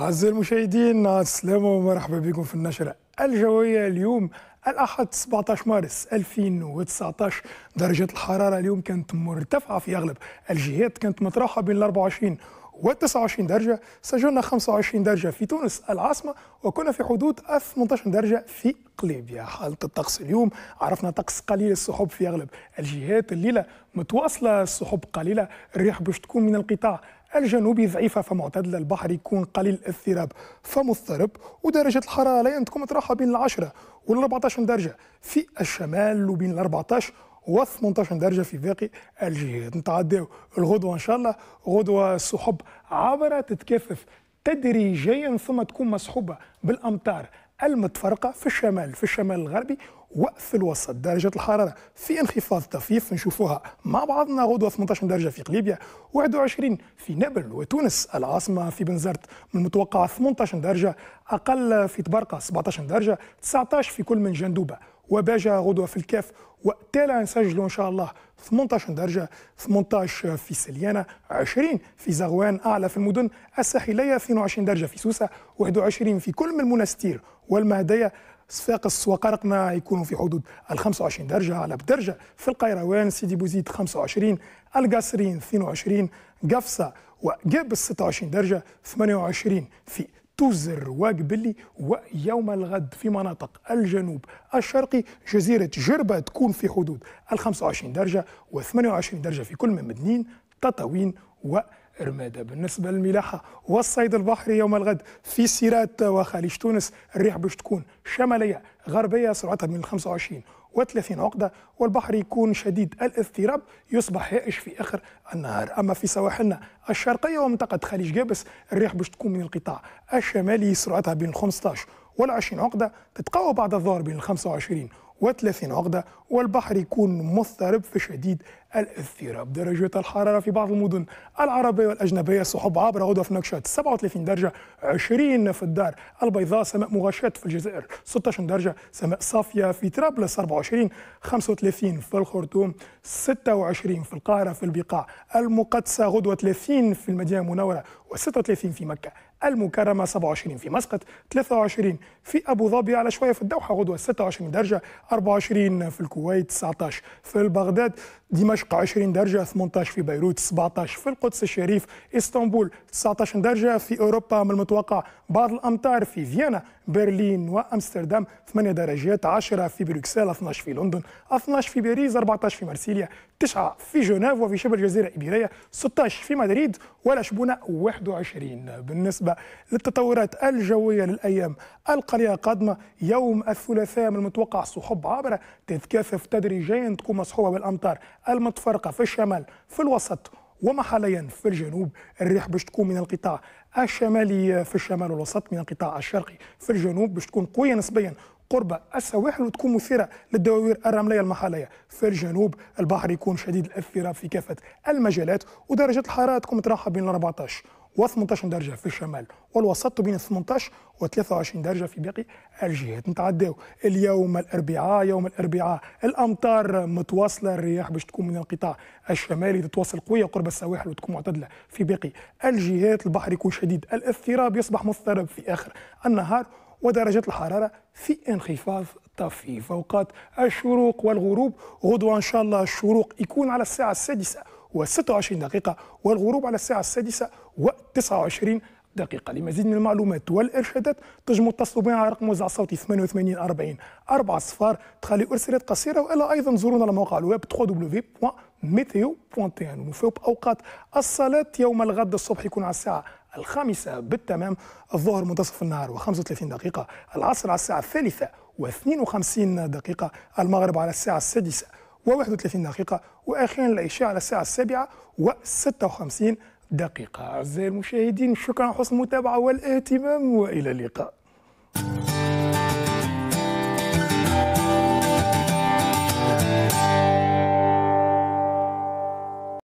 أعزائي المشاهدين السلام ومرحبا بكم في النشرة الجوية اليوم الأحد 17 مارس 2019 درجة الحرارة اليوم كانت مرتفعة في أغلب الجهات كانت مطروحة بين 24 و 29 درجة سجلنا 25 درجة في تونس العاصمة وكنا في حدود 18 درجة في قليبيا حالة الطقس اليوم عرفنا طقس قليل السحب في أغلب الجهات الليلة متواصلة السحب قليلة الريح باش تكون من القطاع الجنوبي ضعيفة فمعتدلة البحر يكون قليل الاضطراب فمضطرب ودرجة الحرارة لا تكون متراحة بين العشرة وال 14 درجة في الشمال وبين ال 14 و 18 درجة في باقي الجهات نتعداو الغدوة إن شاء الله غدوة السحب عبرة تتكثف تدريجيا ثم تكون مصحوبة بالأمطار المتفرقة في الشمال في الشمال الغربي وقف الوسط درجة الحرارة في انخفاض طفيف نشوفوها مع بعضنا غدوة 18 درجة في و 21 في نابل وتونس العاصمة في بنزرت من المتوقع 18 درجة أقل في تبرقة 17 درجة 19 في كل من جندوبة وباجة غدوة في الكاف وتالا نسجلوا إن شاء الله 18 درجة 18 في سليانة 20 في زغوان أعلى في المدن الساحلية 22 درجة في سوسة 21 في كل من المنستير والمهدية الساقس وقرقنا يكونوا في حدود ال 25 درجه على بدرجه في القيروان سيدي بوزيد 25 القاصرين 22 قفصه وقابس 26 درجه 28 في توزر وقبلي ويوم الغد في مناطق الجنوب الشرقي جزيرة جربة تكون في حدود ال 25 درجة و 28 درجة في كل من مدنين تطاوين و رمادة بالنسبة للملاحة والصيد البحري يوم الغد في سيرات وخليج تونس الريح باش تكون شمالية غربية سرعتها من 25 و30 عقدة والبحر يكون شديد الاضطراب يصبح هائج في آخر النهار أما في سواحلنا الشرقية ومنطقة خليج جابس الريح باش تكون من القطاع الشمالي سرعتها بين 15 وال20 عقدة تتقوى بعد الظهر بين 25 وثلاثين عقدة والبحر يكون مضطرب في شديد الاضطراب درجة الحرارة في بعض المدن العربية والأجنبية سحب عبر في نكشات 37 درجة 20 في الدار البيضاء سماء مغشاة في الجزائر 16 درجة سماء صافية في طرابلس 24 35 في الخرطوم 26 في القاهرة في البقاع المقدسة غدوة 30 في المدينة المنورة و36 في مكة المكرمة 27 في مسقط 23 في أبو ظبي على شوية في الدوحة غدوة 26 درجة 24 في الكويت 19 في بغداد دمشق 20 درجة 18 في بيروت 17 في القدس الشريف اسطنبول 19 درجة في أوروبا من المتوقع بعض الأمطار في فيينا برلين وأمستردام 8 درجات 10 في بروكسل 12 في لندن 12 في باريس 14 في مارسيليا 9 في جنيف وفي شبه الجزيرة الإيبيرية 16 في مدريد ولشبونة 21 بالنسبة للتطورات الجوية للأيام القليلة القادمة يوم الثلاثاء من المتوقع السحب عابره تتكاثف تدريجيا تكون مصحوبة بالأمطار المتفرقة في الشمال في الوسط ومحليا في الجنوب الريح باش تكون من القطاع الشمالي في الشمال الوسط من القطاع الشرقي في الجنوب باش تكون قويه نسبيا قرب السواحل وتكون مثيره للدواوير الرمليه المحليه في الجنوب البحر يكون شديد الاثيرة في كافه المجالات ودرجه الحراره تكون متراحه بين 14 و18 درجه في الشمال والوسط بين 18 و23 درجه في باقي الجهات نتعداو اليوم الاربعاء يوم الاربعاء الامطار متواصله الرياح باش تكون من القطاع الشمالي تتواصل قويه قرب السواحل وتكون معتدله في باقي الجهات البحر يكون شديد الاضطراب يصبح مضطرب في اخر النهار ودرجات الحرارة في انخفاض طفيف أوقات الشروق والغروب غدوة إن شاء الله الشروق يكون على الساعة السادسة و26 دقيقة والغروب على الساعة السادسة و29 دقيقة لمزيد من المعلومات والإرشادات تجموا اتصلوا بنا على رقم وزع صوتي 88 40 4 صفار تخلي أرسالات قصيرة وإلا أيضا زورونا على موقع الويب www.meteo.tn ونوفيو بأوقات الصلاة يوم الغد الصبح يكون على الساعة الخامسة بالتمام الظهر منتصف النهار و35 دقيقة العصر على الساعة الثالثة و52 دقيقة المغرب على الساعة السادسة و31 دقيقة وأخيرا العشاء على الساعة السابعة و56 دقيقة أعزائي المشاهدين شكرا على حسن المتابعة والاهتمام وإلى اللقاء